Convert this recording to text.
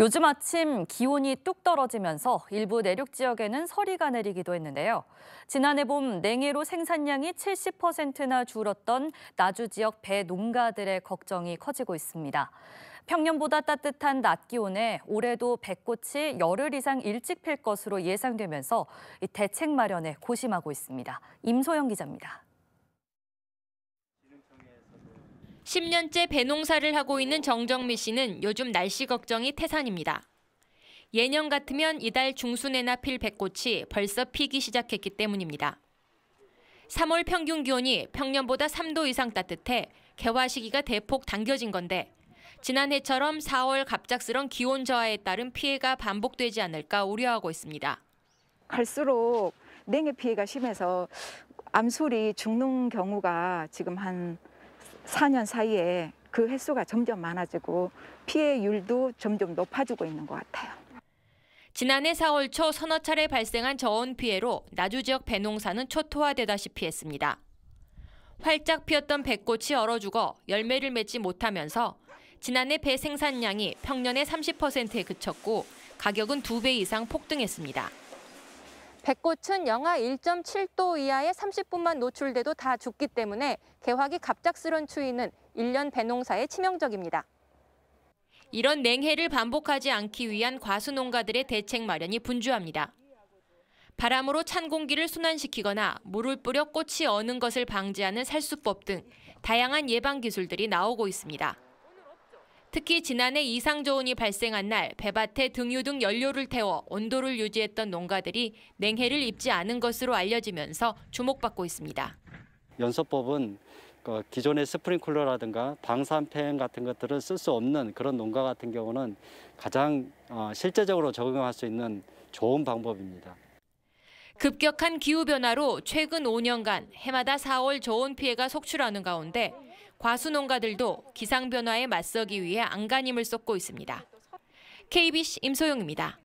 요즘 아침 기온이 뚝 떨어지면서 일부 내륙 지역에는 서리가 내리기도 했는데요. 지난해 봄 냉해로 생산량이 70%나 줄었던 나주 지역 배 농가들의 걱정이 커지고 있습니다. 평년보다 따뜻한 낮 기온에 올해도 배꽃이 열흘 이상 일찍 필 것으로 예상되면서 대책 마련에 고심하고 있습니다. 임소영 기자입니다. 10년째 배농사를 하고 있는 정정미 씨는 요즘 날씨 걱정이 태산입니다. 예년 같으면 이달 중순에나 필 백꽃이 벌써 피기 시작했기 때문입니다. 3월 평균 기온이 평년보다 3도 이상 따뜻해 개화 시기가 대폭 당겨진 건데 지난해처럼 4월 갑작스런 기온 저하에 따른 피해가 반복되지 않을까 우려하고 있습니다. 갈수록 냉해 피해가 심해서 암술이 죽는 경우가 지금 한 4년 사이에 그 횟수가 점점 많아지고 피해율도 점점 높아지고 있는 것 같아요. 지난해 4월 초 서너 차례 발생한 저온 피해로 나주 지역 배농사는 초토화되다시피 했습니다. 활짝 피었던 백꽃이 얼어 죽어 열매를 맺지 못하면서 지난해 배 생산량이 평년의 30%에 그쳤고 가격은 두 배 이상 폭등했습니다. 백꽃은 영하 1.7도 이하의 30분만 노출돼도 다 죽기 때문에 개화기 갑작스런 추위는 1년 배농사에 치명적입니다. 이런 냉해를 반복하지 않기 위한 과수농가들의 대책 마련이 분주합니다. 바람으로 찬 공기를 순환시키거나 물을 뿌려 꽃이 어는 것을 방지하는 살수법 등 다양한 예방 기술들이 나오고 있습니다. 특히 지난해 이상저온이 발생한 날 배밭에 등유 등 연료를 태워 온도를 유지했던 농가들이 냉해를 입지 않은 것으로 알려지면서 주목받고 있습니다. 연소법은 그 기존의 스프링쿨러라든가 방산팬 같은 것들을 쓸 수 없는 그런 농가 같은 경우는 가장 어, 실제적으로 적용할 수 있는 좋은 방법입니다. 급격한 기후변화로 최근 5년간 해마다 4월 저온 피해가 속출하는 가운데 과수 농가들도 기상 변화에 맞서기 위해 안간힘을 쏟고 있습니다. KBC 임소영입니다.